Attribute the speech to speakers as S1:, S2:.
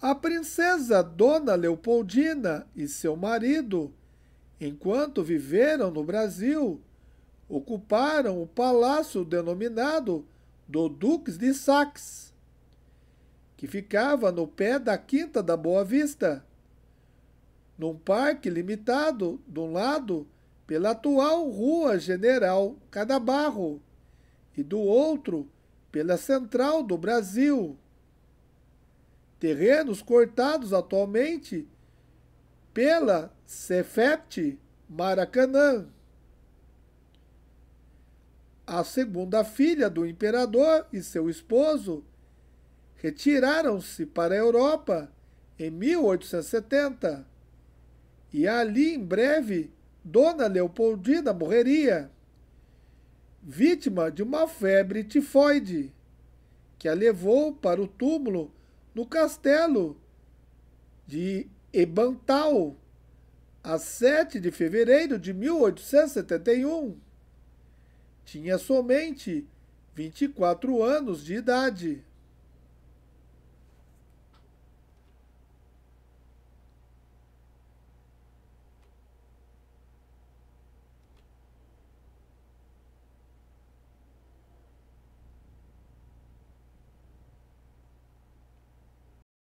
S1: a princesa Dona Leopoldina e seu marido, enquanto viveram no Brasil, ocuparam o palácio denominado do Duques de Sax, que ficava no pé da Quinta da Boa Vista, num parque limitado, de um lado, pela atual Rua General Cadabarro, e do outro, pela Central do Brasil terrenos cortados atualmente pela Cefet Maracanã. A segunda filha do imperador e seu esposo retiraram-se para a Europa em 1870 e ali em breve Dona Leopoldina morreria, vítima de uma febre tifoide, que a levou para o túmulo no castelo de Ebantal, a 7 de fevereiro de 1871. Tinha somente 24 anos de idade.